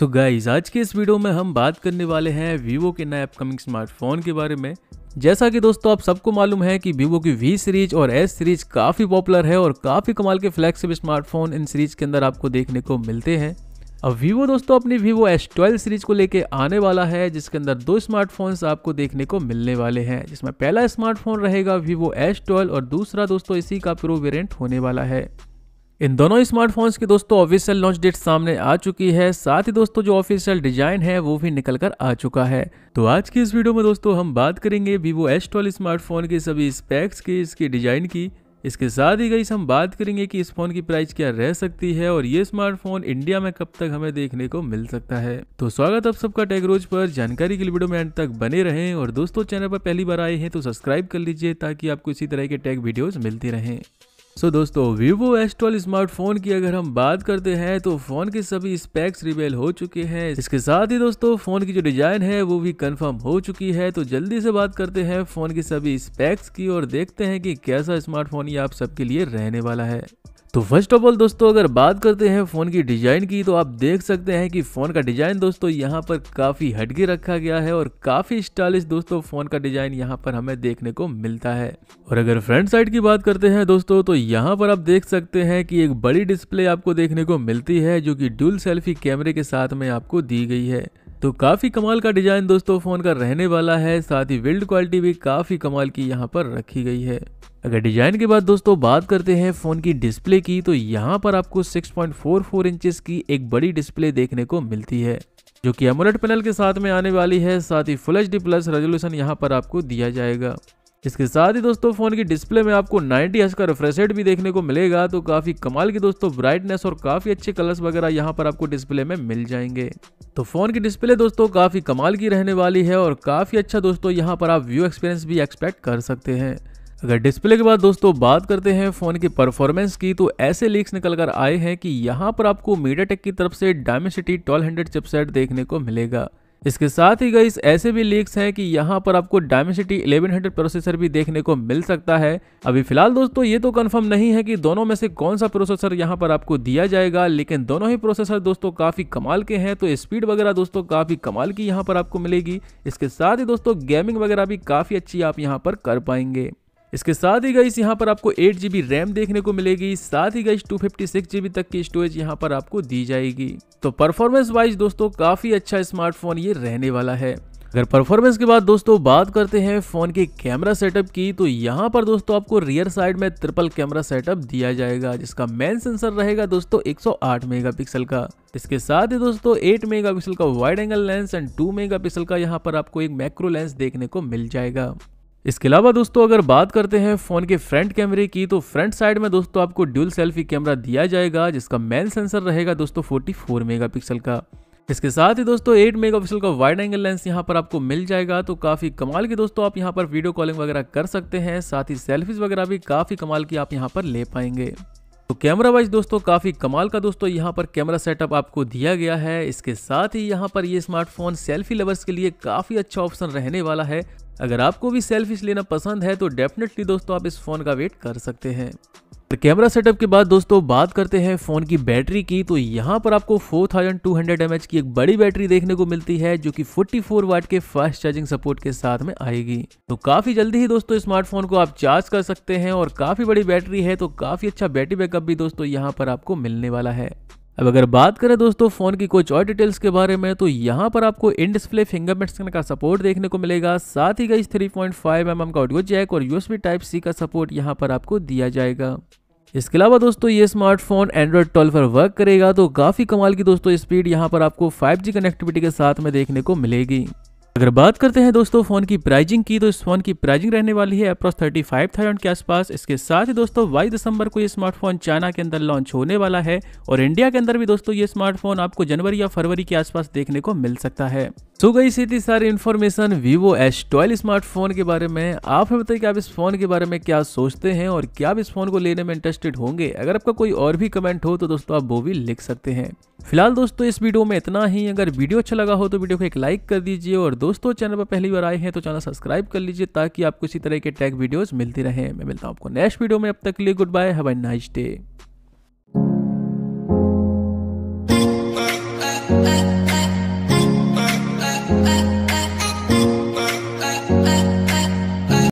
सो so guys आज के इस वीडियो में हम बात करने वाले हैं वीवो के नए अपकमिंग स्मार्टफोन के बारे में जैसा कि दोस्तों आप सबको मालूम है कि वीवो की वी सीरीज और एस सीरीज काफ़ी पॉपुलर है और काफ़ी कमाल के फ्लैगशिप स्मार्टफोन इन सीरीज के अंदर आपको देखने को मिलते हैं अब वीवो दोस्तों अपनी वीवो एस ट्वेल्व सीरीज को लेके आने वाला है जिसके अंदर दो स्मार्टफोन्स आपको देखने को मिलने वाले हैं जिसमें पहला स्मार्टफोन रहेगा वीवो एस ट्वेल्व और दूसरा दोस्तों इसी का प्रो वेरियंट होने वाला है इन दोनों स्मार्टफोन्स की दोस्तों ऑफिशियल लॉन्च डेट सामने आ चुकी है साथ ही दोस्तों जो ऑफिशियल डिजाइन है वो भी निकल कर आ चुका है तो आज की इस वीडियो में दोस्तों हम बात करेंगे वीवो एस ट्वेल्व स्मार्टफोन के सभी स्पेक्स की इसकी डिजाइन की इसके साथ ही गई हम बात करेंगे कि इस फोन की प्राइस क्या रह सकती है और ये स्मार्टफोन इंडिया में कब तक हमें देखने को मिल सकता है तो स्वागत आप सबका टेगरोज पर जानकारी के लिए वीडियो में अंत तक बने रहें और दोस्तों चैनल पर पहली बार आए हैं तो सब्सक्राइब कर लीजिए ताकि आपको इसी तरह के टेक वीडियोज मिलती रहें सो so, दोस्तों vivo S12 स्मार्टफोन की अगर हम बात करते हैं तो फोन के सभी स्पेक्स रिवेल हो चुके हैं इसके साथ ही दोस्तों फोन की जो डिजाइन है वो भी कंफर्म हो चुकी है तो जल्दी से बात करते हैं फोन के सभी स्पेक्स की और देखते हैं कि कैसा स्मार्टफोन ये आप सबके लिए रहने वाला है तो फर्स्ट ऑफ ऑल दोस्तों अगर बात करते हैं फ़ोन की डिज़ाइन की तो आप देख सकते हैं कि फ़ोन का डिज़ाइन दोस्तों यहाँ पर काफ़ी हटके रखा गया है और काफ़ी स्टाइलिश दोस्तों फ़ोन का डिज़ाइन यहाँ पर हमें देखने को मिलता है और अगर फ्रंट साइड की बात करते हैं दोस्तों तो यहाँ पर आप देख सकते हैं कि एक बड़ी डिस्प्ले आपको देखने को मिलती है जो कि डुल सेल्फी कैमरे के साथ में आपको दी गई है तो काफ़ी कमाल का डिज़ाइन दोस्तों फ़ोन का रहने वाला है साथ ही बिल्ड क्वालिटी भी काफ़ी कमाल की यहाँ पर रखी गई है अगर डिजाइन के बाद दोस्तों बात करते हैं फ़ोन की डिस्प्ले की तो यहाँ पर आपको 6.44 इंचेस की एक बड़ी डिस्प्ले देखने को मिलती है जो कि एमोलेट पैनल के साथ में आने वाली है साथ ही फुल एच प्लस रेजोल्यूशन यहाँ पर आपको दिया जाएगा इसके साथ ही दोस्तों फोन की डिस्प्ले में आपको 90 एस का रिफ्रेश रेट भी देखने को मिलेगा तो काफी कमाल की दोस्तों ब्राइटनेस और काफी अच्छे कलर्स वगैरह यहाँ पर आपको डिस्प्ले में मिल जाएंगे तो फोन की डिस्प्ले दोस्तों काफी कमाल की रहने वाली है और काफी अच्छा दोस्तों यहाँ पर आप व्यू एक्सपीरियंस भी एक्सपेक्ट कर सकते हैं अगर डिस्प्ले के बाद दोस्तों बात करते हैं फ़ोन की परफॉर्मेंस की तो ऐसे लीक्स निकल कर आए हैं कि यहाँ पर आपको मीडियाटेक की तरफ से डायमेंसिटी 1200 चिपसेट देखने को मिलेगा इसके साथ ही गई ऐसे भी लीक्स हैं कि यहाँ पर आपको डायमेसिटी 1100 प्रोसेसर भी देखने को मिल सकता है अभी फिलहाल दोस्तों ये तो कंफर्म नहीं है कि दोनों में से कौन सा प्रोसेसर यहाँ पर आपको दिया जाएगा लेकिन दोनों ही प्रोसेसर दोस्तों काफी कमाल के हैं तो स्पीड वगैरह दोस्तों काफी कमाल की यहाँ पर आपको मिलेगी इसके साथ ही दोस्तों गेमिंग वगैरह भी काफी अच्छी आप यहाँ पर कर पाएंगे इसके साथ ही गई यहाँ पर आपको एट जी रैम देखने को मिलेगी साथ ही गई टू फिफ्टी तक की स्टोरेज यहाँ पर आपको दी जाएगी तो परफॉर्मेंस वाइज दोस्तों काफी अच्छा स्मार्टफोन ये रहने वाला है अगर परफॉर्मेंस के बाद दोस्तों बात करते हैं फोन के कैमरा सेटअप की तो यहाँ पर दोस्तों आपको रियर साइड में ट्रिपल कैमरा सेटअप दिया जाएगा जिसका मेन सेंसर रहेगा दोस्तों 108 मेगापिक्सल का इसके साथ ही दोस्तों 8 मेगापिक्सल का wide angle lens and 2 megapixel का यहाँ पर आपको एक मैक्रो लेंस देखने को मिल जाएगा इसके अलावा दोस्तों अगर बात करते हैं फ़ोन के फ्रंट कैमरे की तो फ्रंट साइड में दोस्तों आपको ड्यूल सेल्फी कैमरा दिया जाएगा जिसका मेन सेंसर रहेगा दोस्तों फोर्टी फोर का इसके साथ ही दोस्तों मेगा पिक्सल का वाइड एंगल लेंस यहाँ पर आपको मिल जाएगा तो काफ़ी कमाल की दोस्तों आप यहाँ पर वीडियो कॉलिंग वगैरह कर सकते हैं साथ ही सेल्फीज वगैरह भी काफ़ी कमाल की आप यहाँ पर ले पाएंगे तो कैमरा वाइज दोस्तों काफ़ी कमाल का दोस्तों यहाँ पर कैमरा सेटअप आपको दिया गया है इसके साथ ही यहाँ पर ये स्मार्टफोन सेल्फी लवर्स के लिए काफ़ी अच्छा ऑप्शन रहने वाला है अगर आपको भी सेल्फीज लेना पसंद है तो डेफिनेटली दोस्तों आप इस फ़ोन का वेट कर सकते हैं तो कैमरा सेटअप के बाद दोस्तों बात करते हैं फ़ोन की बैटरी की तो यहाँ पर आपको 4200 थाउजेंड की एक बड़ी बैटरी देखने को मिलती है जो कि 44 वाट के फास्ट चार्जिंग सपोर्ट के साथ में आएगी तो काफ़ी जल्दी ही दोस्तों स्मार्टफोन को आप चार्ज कर सकते हैं और काफ़ी बड़ी बैटरी है तो काफ़ी अच्छा बैटरी बैकअप भी दोस्तों यहाँ पर आपको मिलने वाला है अब अगर बात करें दोस्तों फ़ोन की कुछ और डिटेल्स के बारे में तो यहाँ पर आपको इन डिस्प्ले फिंगरप्रिंट स्कैन का सपोर्ट देखने को मिलेगा साथ ही गई 3.5 पॉइंट mm का ऑडियो जैक और यूएसबी टाइप सी का सपोर्ट यहाँ पर आपको दिया जाएगा इसके अलावा दोस्तों ये स्मार्टफोन एंड्रॉइड 12 पर वर्क करेगा तो काफ़ी कमाल की दोस्तों स्पीड यहाँ पर आपको 5G कनेक्टिविटी के साथ में देखने को मिलेगी अगर बात करते हैं दोस्तों फोन की प्राइजिंग की तो इस फोन की प्राइजिंग रहने वाली है अप्रॉक्स थर्टी फाइव थाउजेंड के आसपास इसके साथ ही दोस्तों बाईस दिसंबर को ये स्मार्टफोन चाइना के अंदर लॉन्च होने वाला है और इंडिया के अंदर भी दोस्तों ये स्मार्टफोन आपको जनवरी या फरवरी के आसपास देखने को मिल सकता है सो गई इसी थी सारी information Vivo S twelve smartphone के बारे में आप हमें बताइए कि आप इस फोन के बारे में क्या सोचते हैं और क्या आप इस फोन को लेने में इंटरेस्टेड होंगे अगर आपका कोई और भी कमेंट हो तो दोस्तों आप वो भी लिख सकते हैं फिलहाल दोस्तों इस वीडियो में इतना ही अगर वीडियो अच्छा लगा हो तो वीडियो को एक लाइक कर दीजिए और दोस्तों चैनल पर पहली बार आए हैं तो चैनल सब्सक्राइब कर लीजिए ताकि आपको इसी तरह के टैग वीडियोज़ मिलती रहे मैं मिलता हूँ आपको नेक्स्ट वीडियो में अब तक के लिए goodbye have nice day